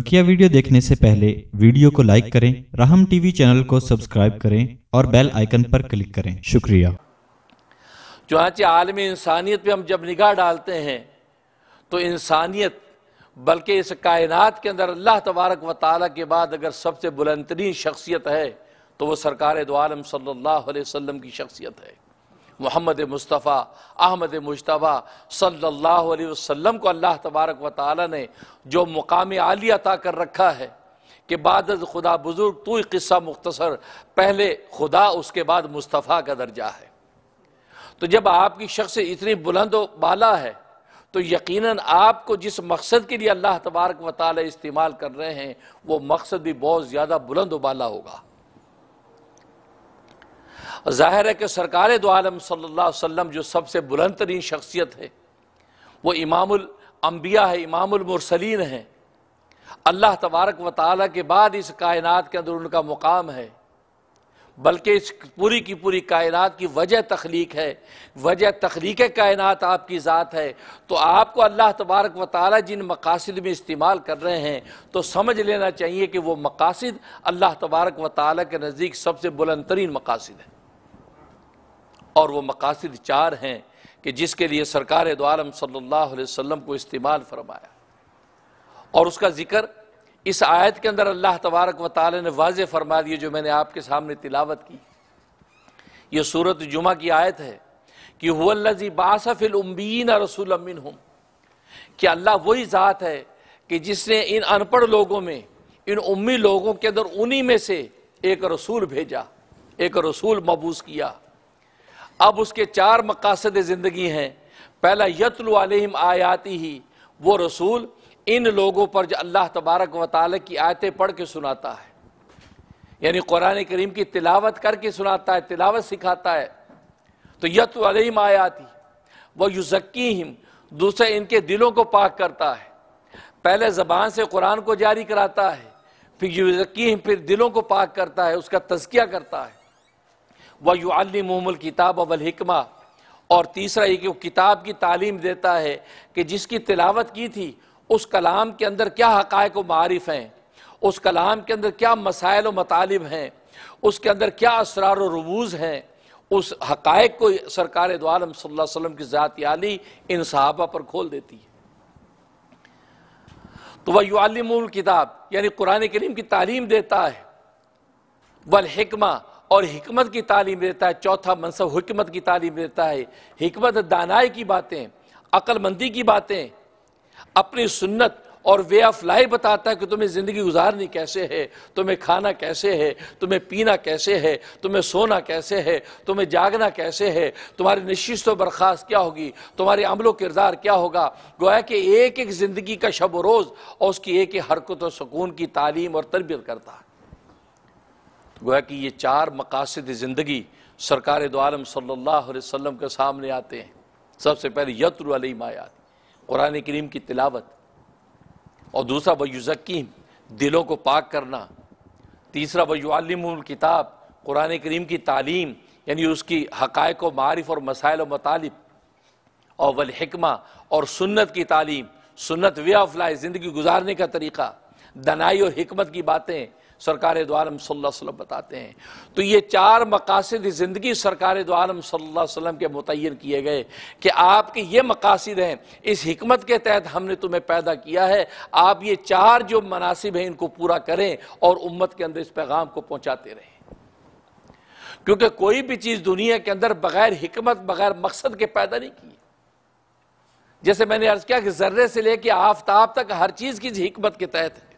बकिया वीडियो देखने से पहले वीडियो को लाइक करें राहम टीवी चैनल को सब्सक्राइब करें और बेल आइकन पर क्लिक करें शुक्रिया चुनाचे आलम इंसानियत पे हम जब निगाह डालते हैं तो इंसानियत बल्कि इस कायनात के अंदर अल्लाह तबारक व ताली के बाद अगर सबसे बुलंदतरीन शख्सियत है तो वह सरकार दो आलम सल्लल्लाहु अलैहि वसल्लम की शख्सियत है मोहम्मद मुस्तफ़ा अहमद मुशतबा सल्लल्लाहु अलैहि वसल्लम को अल्लाह तबारक व ताली ने जो मुकाम आली अता कर रखा है कि बाद खुदा बुज़ुर्ग तो ही किस्सा मुख्तसर पहले खुदा उसके बाद मुस्तफ़ा का दर्जा है तो जब आपकी शख्स इतनी बुलंद बाला है तो यकीनन आपको जिस मकसद के लिए अल्लाह तबारक व ताली इस्तेमाल कर रहे हैं वो मकसद भी बहुत ज़्यादा बुलंद बाला होगा और जाहिर है कि सरकार दो आलम सल्ला वम जो सबसे बुलंद तरीन शख्सियत है वो इमामबिया है इमामसलिन है अल्लाह तबारक व ताली के बाद इस कायनात के अंदर उनका मुकाम है बल्कि इस पूरी की पूरी कायनात की वजह तख्लीक है वजह तख्लीक कायनात आपकी ज़ात है तो आपको अल्लाह तबारक व ताल जिन मकासद में इस्तेमाल कर रहे हैं तो समझ लेना चाहिए कि वो मकासद अल्लाह तबारक व ताल के नज़दीक सबसे बुलंद तरीन मकासद है और वो मकासद चार हैं कि जिसके लिए सरकार दोआलम सल्लल्लाहु अलैहि वसल्लम को इस्तेमाल फरमाया और उसका ज़िक्र इस आयत के अंदर अल्लाह तबारक व ताल ने वाज फरमा दिए जो मैंने आपके सामने तिलावत की ये सूरत जुमा की आयत है कि हुल्लि बासफ़िलुम्बीन रसूल अमिन हम कि अल्लाह वही ज़ात है कि जिसने इन अनपढ़ लोगों में इन उम्मी लोगों के अंदर उन्हीं में से एक रसूल भेजा एक रसूल मबूस किया अब उसके चार मकासद ज़िंदगी हैं पहला यतलु आलिम आयाती ही वो रसूल इन लोगों पर जो अल्लाह तबारक व ताल की आयतें पढ़ के सुनाता है यानी कुरान करीम की तिलावत करके सुनाता है तिलावत सिखाता है तो यत अलम आयाती वह युजक्की हिम इनके दिलों को पाक करता है पहले ज़बान से कुरान को जारी कराता है फिर युजक्की फिर दिलों को पाक करता है उसका तजकिया करता है व युमल किताब वलहिकमा और तीसरा ये कि वो किताब की तालीम देता है कि जिसकी तिलावत की थी उस कलाम के अंदर क्या हक़ व मारफ़ हैं उस कलाम के अंदर क्या मसाइल व मतालब हैं उसके अंदर क्या असरार रमूज़ हैं उस हक़ को सरकार दोआलम वसल्लम की ज़ातियाली इन सहाबा पर खोल देती है तो वह युमल किताब यानी कुरान करीम की तालीम देता है वलहमा और हमत की तालीम देता है चौथा मनसब हमत की तालीम देता है हमत दानाई की बातें अक्लमंदी की बातें अपनी सुन्नत और वे ऑफ लाइफ बताता है कि तुम्हें ज़िंदगी गुजारनी कैसे है तुम्हें खाना कैसे है तुम्हें पीना कैसे है तुम्हें सोना कैसे है तुम्हें जागना कैसे है तुम्हारी नशिस्त व बर्खास्त क्या होगी तुम्हारे अमलो किरदार क्या होगा गोया कि एक एक ज़िंदगी का शब रोज़ और उसकी एक एक हरकत व सुकून की तालीम और तरबियत करता है गोया कि ये चार मकासद ज़िंदगी सरकार दोआलम सल्लल्लाहु के सामने आते हैं सबसे पहले यत्र मायात कुरान करीम की तिलावत और दूसरा वयुज़क्कीम दिलों को पाक करना तीसरा वयुआलम किताब कुरान करीम की तालीम यानी उसकी हक़ व मारफ और मसाइल व मतालब और वलहिकमा और सुन्नत की तालीम सुन्नत वे ऑफ लाइफ ज़िंदगी गुजारने का तरीका दनाई और हमत की बातें सरकार दो आलम वसल्लम बताते हैं तो ये चार मकासद ज़िंदगी सरकार दो आलम वसल्लम के मुतन किए गए कि आपके ये मकासद हैं इस हमत के तहत हमने तुम्हें पैदा किया है आप ये चार जो मनासिब हैं इनको पूरा करें और उम्मत के अंदर इस पैगाम को पहुँचाते रहें क्योंकि कोई भी चीज़ दुनिया के अंदर बगैर हमत बगैर मकसद के पैदा नहीं की जैसे मैंने अर्ज किया कि जर्रे से लेके आफ्ताब तक हर चीज़ की हमत के तहत है